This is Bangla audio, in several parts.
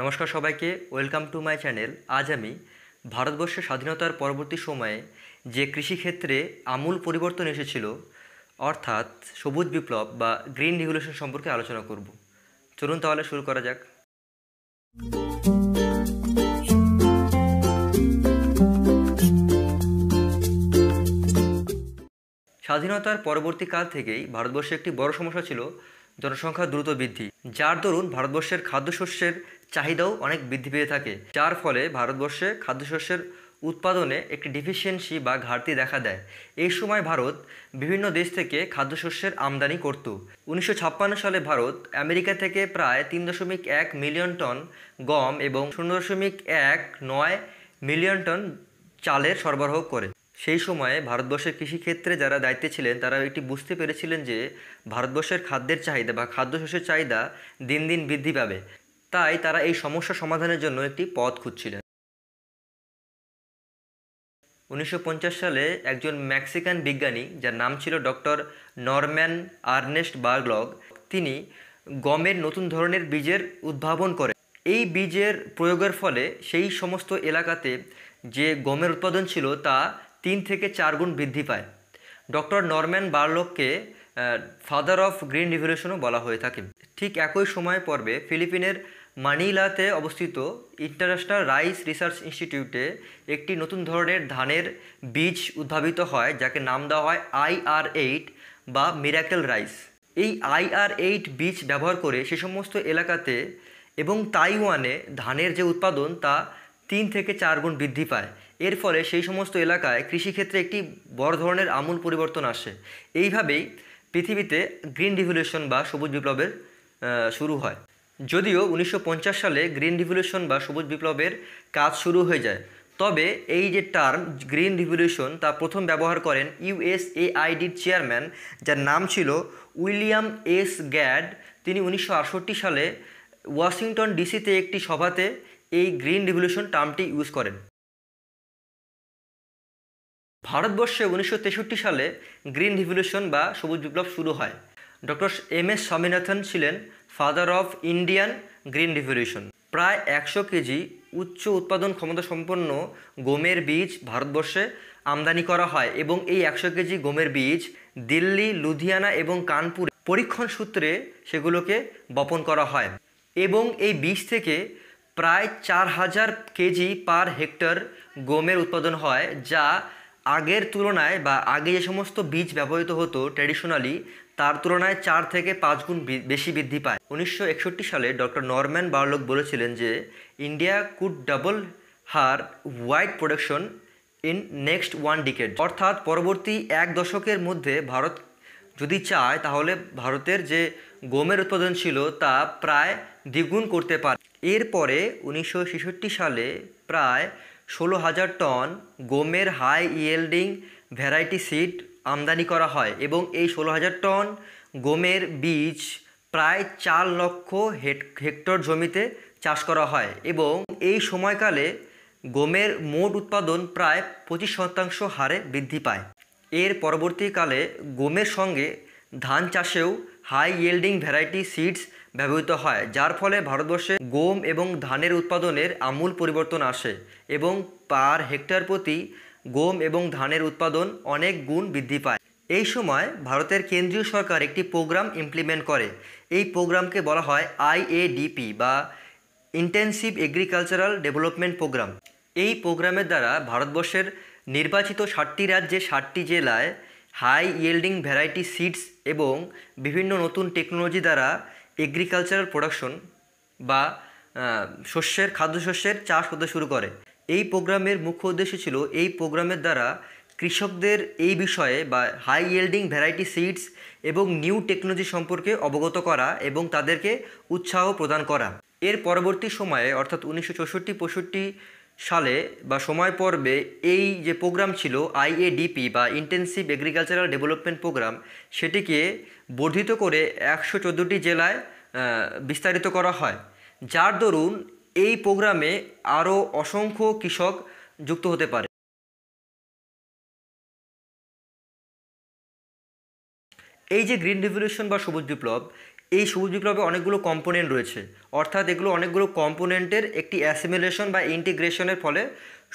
নমস্কার সবাইকে ওয়েলকাম টু মাই চ্যানেল আজ আমি ভারতবর্ষের স্বাধীনতার পরবর্তী সময়ে যে কৃষিক্ষেত্রে আমূল পরিবর্তন এসেছিল অর্থাৎ সবুজ বিপ্লব বা গ্রিন রেগুলেশন সম্পর্কে আলোচনা করব চলুন তাহলে শুরু করা যাক স্বাধীনতার পরবর্তীকাল থেকেই ভারতবর্ষে একটি বড় সমস্যা ছিল জনসংখ্যা দ্রুত বৃদ্ধি যার দরুন ভারতবর্ষের খাদ্যশস্যের চাহিদাও অনেক বৃদ্ধি পেয়ে থাকে যার ফলে ভারতবর্ষে খাদ্যশস্যের উৎপাদনে একটি ডিফিসিয়েন্সি বা ঘাটতি দেখা দেয় এই সময় ভারত বিভিন্ন দেশ থেকে খাদ্যশস্যের আমদানি করত উনিশশো সালে ভারত আমেরিকা থেকে প্রায় তিন দশমিক এক মিলিয়ন টন গম এবং শূন্য দশমিক এক নয় মিলিয়ন টন চালের সরবরাহ করে সেই সময়ে ভারতবর্ষের কৃষিক্ষেত্রে যারা দায়িত্বে ছিলেন তারা এটি বুঝতে পেরেছিলেন যে ভারতবর্ষের খাদ্যের চাহিদা বা খাদ্যশস্যের চাহিদা দিন দিন বৃদ্ধি পাবে তাই তারা এই সমস্যা সমাধানের জন্য একটি পথ খুঁজছিলেন উনিশশো সালে একজন মেক্সিকান বিজ্ঞানী যার নাম ছিল ডক্টর নরম্যান আর্নেস্ট বার্গলগ তিনি গমের নতুন ধরনের বীজের উদ্ভাবন করে এই বীজের প্রয়োগের ফলে সেই সমস্ত এলাকাতে যে গমের উৎপাদন ছিল তা তিন থেকে চার গুণ বৃদ্ধি পায় ডক্টর নরম্যান বার্লককে ফাদার অফ গ্রিন রিভলিউশনও বলা হয়ে থাকে ঠিক একই সময় পর্বে ফিলিপিনের মানিলাতে অবস্থিত ইন্টারন্যাশনাল রাইস রিসার্চ ইনস্টিটিউটে একটি নতুন ধরনের ধানের বীজ উদ্ভাবিত হয় যাকে নাম দেওয়া হয় আইআর এইট বা মিরাকেল রাইস এই আইআর এইট বীজ ব্যবহার করে সে সমস্ত এলাকাতে এবং তাইওয়ানে ধানের যে উৎপাদন তা তিন থেকে চার গুণ বৃদ্ধি পায় এর ফলে সেই সমস্ত এলাকায় কৃষিক্ষেত্রে একটি বড় ধরনের আমূল পরিবর্তন আসে এইভাবেই পৃথিবীতে গ্রিন রিভলিউশন বা সবুজ বিপ্লবের শুরু হয় যদিও উনিশশো সালে গ্রিন রিভলিউশন বা সবুজ বিপ্লবের কাজ শুরু হয়ে যায় তবে এই যে টার্ম গ্রিন রিভলিউশন তা প্রথম ব্যবহার করেন ইউএসএআইডির চেয়ারম্যান যার নাম ছিল উইলিয়াম এস গ্যাড তিনি উনিশশো সালে ওয়াশিংটন ডিসিতে একটি সভাতে এই গ্রিন রিভলিউশন টার্মটি ইউজ করেন ভারতবর্ষে উনিশশো সালে গ্রিন রিভলিউশন বা সবুজ বিপ্লব শুরু হয় ডক্টর এম এস স্বামীনাথন ছিলেন father of Indian green revolution প্রায় একশো কেজি উচ্চ উৎপাদন ক্ষমতা সম্পন্ন গমের বীজ ভারতবর্ষে আমদানি করা হয় এবং এই একশো কেজি গমের বীজ দিল্লি লুধিয়ানা এবং কানপুরে পরীক্ষণ সূত্রে সেগুলোকে বপন করা হয় এবং এই বীজ থেকে প্রায় চার হাজার কেজি পার হেক্টর গমের উৎপাদন হয় যা আগের তুলনায় বা আগে যে সমস্ত বীজ ব্যবহৃত হতো ট্র্যাডিশনালি তার তুলনায় চার থেকে পাঁচ গুণ বেশি বৃদ্ধি পায় উনিশশো সালে ডক্টর নরম্যান বার্লক বলেছিলেন যে India could double her wheat production in next one decade অর্থাৎ পরবর্তী এক দশকের মধ্যে ভারত যদি চায় তাহলে ভারতের যে গমের উৎপাদন ছিল তা প্রায় দ্বিগুণ করতে পারে এরপরে উনিশশো সালে প্রায় ষোলো হাজার টন গমের হাই ইয়েল্ডিং ভ্যারাইটি সিড আমদানি করা হয় এবং এই ষোলো হাজার টন গমের বীজ প্রায় চার লক্ষ হেক্টর জমিতে চাষ করা হয় এবং এই সময়কালে গমের মোট উৎপাদন প্রায় পঁচিশ শতাংশ হারে বৃদ্ধি পায় এর পরবর্তীকালে গমের সঙ্গে ধান চাষেও হাই ইয়েল্ডিং ভ্যারাইটি সিডস ব্যবহৃত হয় যার ফলে ভারতবর্ষে গম এবং ধানের উৎপাদনের আমূল পরিবর্তন আসে এবং পার হেক্টর প্রতি গম এবং ধানের উৎপাদন অনেক গুণ বৃদ্ধি পায় এই সময় ভারতের কেন্দ্রীয় সরকার একটি প্রোগ্রাম ইমপ্লিমেন্ট করে এই প্রোগ্রামকে বলা হয় আইএডিপি বা ইন্টেন্সিভ এগ্রিকালচারাল ডেভেলপমেন্ট প্রোগ্রাম এই প্রোগ্রামের দ্বারা ভারতবর্ষের নির্বাচিত ষাটটি রাজ্যে ষাটটি জেলায় হাই ইয়েল্ডিং ভ্যারাইটি সিডস এবং বিভিন্ন নতুন টেকনোলজি দ্বারা এগ্রিকালচারাল প্রোডাকশন বা শস্যের খাদ্যশস্যের চাষ হতে শুরু করে এই প্রোগ্রামের মুখ্য উদ্দেশ্য ছিল এই প্রোগ্রামের দ্বারা কৃষকদের এই বিষয়ে বা হাই ইয়েল্ডিং ভ্যারাইটি সিডস এবং নিউ টেকনোলজি সম্পর্কে অবগত করা এবং তাদেরকে উৎসাহ প্রদান করা এর পরবর্তী সময়ে অর্থাৎ উনিশশো চৌষট্টি পঁষট্টি সালে বা সময় পর্বে এই যে প্রোগ্রাম ছিল আইএডিপি বা ইন্টেন্সিভ এগ্রিকালচারাল ডেভেলপমেন্ট প্রোগ্রাম সেটিকে বর্ধিত করে একশো চোদ্দোটি জেলায় বিস্তারিত করা হয় যার দরুন এই প্রোগ্রামে আরও অসংখ্য কৃষক যুক্ত হতে পারে এই যে গ্রিন রিভলিউশন বা সবুজ বিপ্লব এই সবুজ বিপ্লবে অনেকগুলো কম্পোনেন্ট রয়েছে অর্থাৎ এগুলো অনেকগুলো কম্পোনেন্টের একটি অ্যাসিমিলেশন বা ইন্টিগ্রেশনের ফলে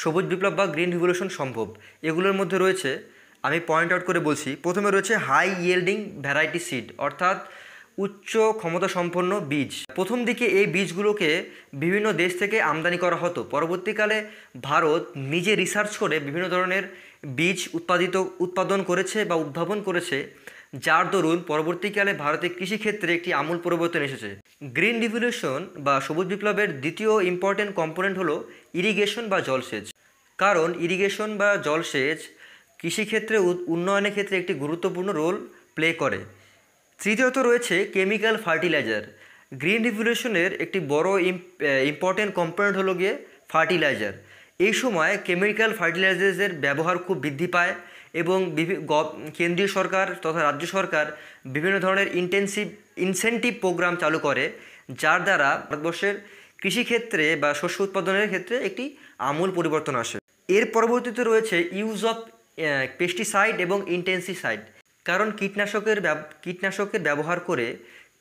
সবুজ বিপ্লব বা গ্রিন রিভলিউশন সম্ভব এগুলোর মধ্যে রয়েছে আমি পয়েন্ট আউট করে বলছি প্রথমে রয়েছে হাই ইয়েল্ডিং ভ্যারাইটি সিড অর্থাৎ উচ্চ ক্ষমতা সম্পন্ন বীজ প্রথম দিকে এই বীজগুলোকে বিভিন্ন দেশ থেকে আমদানি করা হতো পরবর্তীকালে ভারত নিজে রিসার্চ করে বিভিন্ন ধরনের বীজ উৎপাদিত উৎপাদন করেছে বা উদ্ভাবন করেছে যার দরুন পরবর্তীকালে ভারতের কৃষিক্ষেত্রে একটি আমূল পরিবর্তন এসেছে গ্রিন রিভলিউশন বা সবুজ বিপ্লবের দ্বিতীয় ইম্পর্টেন্ট কম্পোনেন্ট হলো ইরিগেশন বা জলসেচ কারণ ইরিগেশন বা জলসেচ কৃষিক্ষেত্রে উন্নয়নের ক্ষেত্রে একটি গুরুত্বপূর্ণ রোল প্লে করে তৃতীয়ত রয়েছে কেমিক্যাল ফার্টিলাইজার গ্রিন রিভলিউশনের একটি বড় ইম্পর্টেন্ট কম্পোনেন্ট হলো গিয়ে ফার্টিলাইজার এই সময় কেমিক্যাল ফার্টিলাইজার্সের ব্যবহার খুব বৃদ্ধি পায় এবং কেন্দ্রীয় সরকার তথা রাজ্য সরকার বিভিন্ন ধরনের ইন্টেন্সিভ ইনসেন্টিভ প্রোগ্রাম চালু করে যার দ্বারা ভারতবর্ষের কৃষিক্ষেত্রে বা শস্য উৎপাদনের ক্ষেত্রে একটি আমূল পরিবর্তন আসে এর পরবর্তীতে রয়েছে ইউজ অফ পেস্টিসাইড এবং ইন্টেন্সিসাইড কারণ কীটনাশকের কীটনাশকের ব্যবহার করে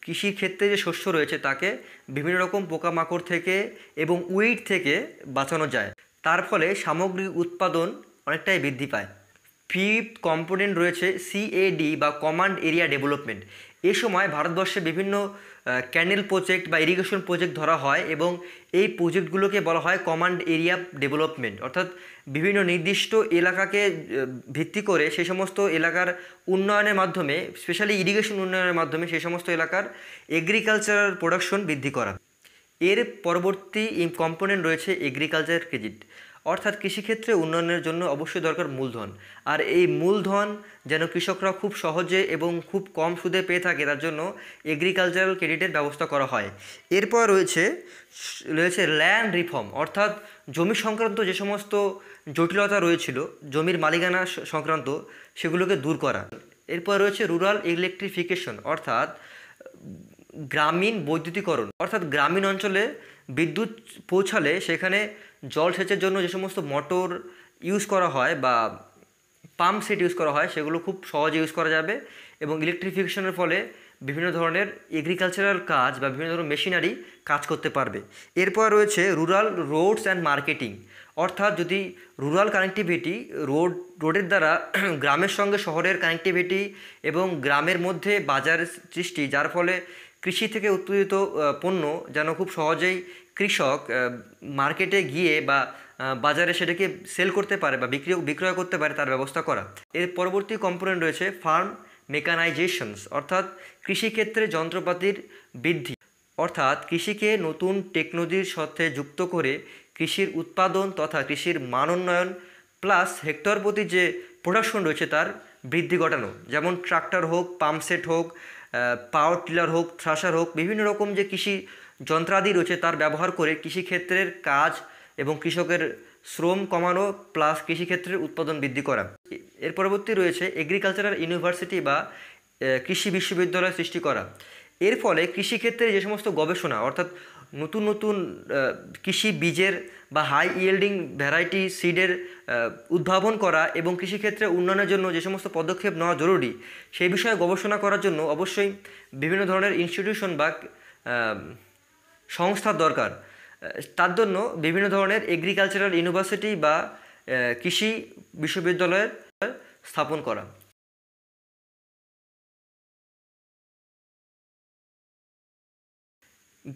কৃষির ক্ষেত্রে যে শস্য রয়েছে তাকে বিভিন্ন রকম পোকামাকড় থেকে এবং উইড থেকে বাঁচানো যায় তার ফলে সামগ্রিক উৎপাদন অনেকটাই বৃদ্ধি পায় ফিফ কম্পোনেন্ট রয়েছে সিএডি বা কমান্ড এরিয়া ডেভেলপমেন্ট এ সময় ভারতবর্ষে বিভিন্ন ক্যানেল প্রজেক্ট বা ইরিগেশন প্রজেক্ট ধরা হয় এবং এই প্রজেক্টগুলোকে বলা হয় কমান্ড এরিয়া ডেভেলপমেন্ট অর্থাৎ বিভিন্ন নির্দিষ্ট এলাকাকে ভিত্তি করে সেই সমস্ত এলাকার উন্নয়নের মাধ্যমে স্পেশালি ইরিগেশন উন্নয়নের মাধ্যমে সেই সমস্ত এলাকার এগ্রিকালচারাল প্রোডাকশন বৃদ্ধি করা এর পরবর্তী কম্পোনেন্ট রয়েছে এগ্রিকালচার ক্রেডিট অর্থাৎ কৃষিক্ষেত্রে উন্নয়নের জন্য অবশ্যই দরকার মূলধন আর এই মূলধন যেন কৃষকরা খুব সহজে এবং খুব কম সুদে পেয়ে থাকে তার জন্য এগ্রিকালচারাল ক্রেডিটের ব্যবস্থা করা হয় এরপর রয়েছে রয়েছে ল্যান্ড রিফর্ম অর্থাৎ জমি সংক্রান্ত যে সমস্ত জটিলতা রয়েছিল জমির মালিকানা সংক্রান্ত সেগুলোকে দূর করা এরপর রয়েছে রুরাল ইলেকট্রিফিকেশন অর্থাৎ গ্রামীণ বৈদ্যুতিকরণ অর্থাৎ গ্রামীণ অঞ্চলে বিদ্যুৎ পৌঁছালে সেখানে জল সেচের জন্য যে সমস্ত মোটর ইউজ করা হয় বা পাম্প সেট ইউজ করা হয় সেগুলো খুব সহজে ইউজ করা যাবে এবং ইলেকট্রিফিকেশনের ফলে বিভিন্ন ধরনের এগ্রিকালচারাল কাজ বা বিভিন্ন ধরনের মেশিনারি কাজ করতে পারবে এরপর রয়েছে রুরাল রোডস অ্যান্ড মার্কেটিং অর্থাৎ যদি রুরাল কানেক্টিভিটি রোড রোডের দ্বারা গ্রামের সঙ্গে শহরের কানেক্টিভিটি এবং গ্রামের মধ্যে বাজার সৃষ্টি যার ফলে কৃষি থেকে উৎপাদিত পণ্য যেন খুব সহজেই কৃষক মার্কেটে গিয়ে বা বাজারে সেটাকে সেল করতে পারে বা বিক্রি বিক্রয় করতে পারে তার ব্যবস্থা করা এর পরবর্তী কম্পোনেন্ট রয়েছে ফার্ম মেকানাইজেশনস অর্থাৎ কৃষিক্ষেত্রে যন্ত্রপাতির বৃদ্ধি অর্থাৎ কৃষিকে নতুন টেকনোলজির সাথে যুক্ত করে কৃষির উৎপাদন তথা কৃষির মান উন্নয়ন প্লাস হেক্টর প্রতি যে প্রোডাকশন রয়েছে তার বৃদ্ধি ঘটানো যেমন ট্রাক্টর হোক পাম্পসেট হোক পাওয়ার টিলার হোক থ্রাশার হোক বিভিন্ন রকম যে কৃষি যন্ত্রাদি রয়েছে তার ব্যবহার করে কৃষিক্ষেত্রের কাজ এবং কৃষকের শ্রম কমানো প্লাস কৃষিক্ষেত্রের উৎপাদন বৃদ্ধি করা এর পরবর্তী রয়েছে এগ্রিকালচারাল ইউনিভার্সিটি বা কৃষি বিশ্ববিদ্যালয় সৃষ্টি করা এর ফলে কৃষিক্ষেত্রে যে সমস্ত গবেষণা অর্থাৎ নতুন নতুন কৃষি বীজের বা হাই ইয়েল্ডিং ভ্যারাইটি সিডের উদ্ভাবন করা এবং কৃষিক্ষেত্রে উন্নয়নের জন্য যে সমস্ত পদক্ষেপ নেওয়া জরুরি সেই বিষয়ে গবেষণা করার জন্য অবশ্যই বিভিন্ন ধরনের ইনস্টিটিউশন বা সংস্থার দরকার তার জন্য বিভিন্ন ধরনের এগ্রিকালচারাল ইউনিভার্সিটি বা কৃষি বিশ্ববিদ্যালয়ের স্থাপন করা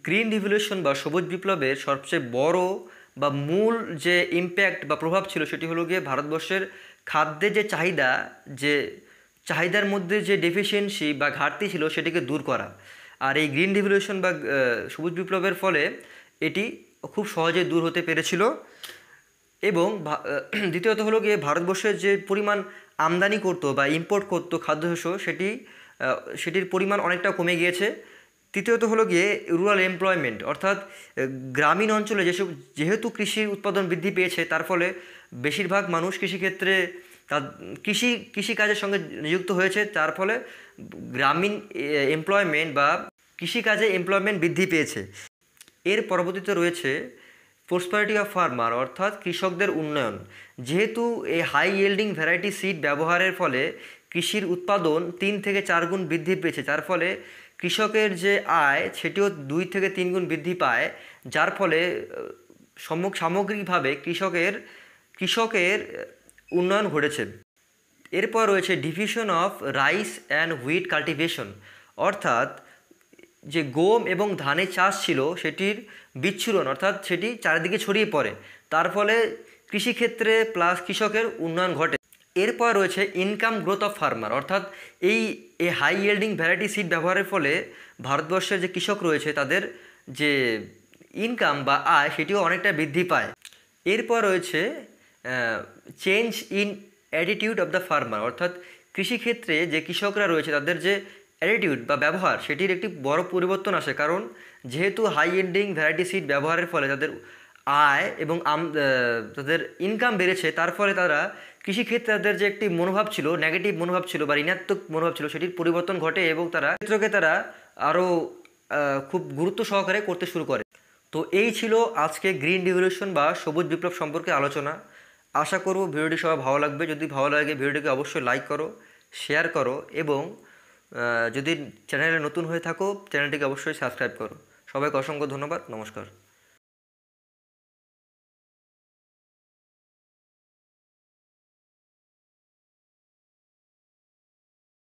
গ্রিন রিভলিউশন বা সবুজ বিপ্লবের সবচেয়ে বড় বা মূল যে ইম্প্যাক্ট বা প্রভাব ছিল সেটি হলো গিয়ে ভারতবর্ষের খাদ্যে যে চাহিদা যে চাহিদার মধ্যে যে ডেফিসিয়েন্সি বা ঘাটতি ছিল সেটিকে দূর করা আর এই গ্রিন রিভলিউশন বা সবুজ বিপ্লবের ফলে এটি খুব সহজে দূর হতে পেরেছিল এবং দ্বিতীয়ত হলো গিয়ে ভারতবর্ষের যে পরিমাণ আমদানি করতো বা ইম্পোর্ট করতো খাদ্যশস্য সেটি সেটির পরিমাণ অনেকটা কমে গিয়েছে তৃতীয়ত হলো গিয়ে রুরাল এমপ্লয়মেন্ট অর্থাৎ গ্রামীণ অঞ্চলে যেসব যেহেতু কৃষি উৎপাদন বৃদ্ধি পেয়েছে তার ফলে বেশিরভাগ মানুষ কৃষিক্ষেত্রে তার কৃষি কৃষিকাজের সঙ্গে নিযুক্ত হয়েছে তার ফলে গ্রামীণ এমপ্লয়মেন্ট বা কৃষিকাজে এমপ্লয়মেন্ট বৃদ্ধি পেয়েছে এর পরবর্তীতে রয়েছে প্রসপারিটি অফ ফার্মার অর্থাৎ কৃষকদের উন্নয়ন যেহেতু এই হাই ইয়েল্ডিং ভ্যারাইটি সিড ব্যবহারের ফলে কৃষির উৎপাদন তিন থেকে চার গুণ বৃদ্ধি পেয়েছে যার ফলে কৃষকের যে আয় সেটিও দুই থেকে তিন গুণ বৃদ্ধি পায় যার ফলে সম্মুখ সামগ্রিকভাবে কৃষকের কৃষকের উন্নয়ন ঘটেছে এরপর রয়েছে division of rice and wheat cultivation অর্থাৎ যে গম এবং ধানের চাষ ছিল সেটির বিচ্ছুরণ অর্থাৎ সেটি চারিদিকে ছড়িয়ে পড়ে তার ফলে কৃষিক্ষেত্রে প্লাস কৃষকের উন্নয়ন ঘটে এরপর রয়েছে ইনকাম গ্রোথ অফ ফার্মার অর্থাৎ এই এই হাই ইয়েল্ডিং ভ্যারাইটি সিড ব্যবহারের ফলে ভারতবর্ষের যে কৃষক রয়েছে তাদের যে ইনকাম বা আয় সেটিও অনেকটা বৃদ্ধি পায় এরপর রয়েছে change in attitude of the farmer অর্থাৎ কৃষিক্ষেত্রে যে কৃষকরা রয়েছে তাদের যে অ্যাটিটিউড বা ব্যবহার সেটির একটি বড় পরিবর্তন আসে কারণ যেহেতু হাই এন্ডিং ভ্যারাইটি সিড ব্যবহারের ফলে তাদের আয় এবং তাদের ইনকাম বেড়েছে তার ফলে তারা কৃষিক্ষেত্রে তাদের যে একটি মনোভাব ছিল নেগেটিভ মনোভাব ছিল বা ঋণাত্মক মনোভাব ছিল সেটির পরিবর্তন ঘটে এবং তারা ক্ষেত্রকে তারা আরও খুব গুরুত্ব সহকারে করতে শুরু করে তো এই ছিল আজকে গ্রিন রিভলিউশন বা সবুজ বিপ্লব সম্পর্কে আলোচনা আশা করব ভিডিওটি সবাই ভালো লাগবে যদি ভালো লাগে ভিডিওটিকে অবশ্যই লাইক করো শেয়ার করো এবং যদি চ্যানেলে নতুন হয়ে থাকো চ্যানেলটিকে অবশ্যই সাবস্ক্রাইব করো সবাইকে অসংখ্য ধন্যবাদ নমস্কার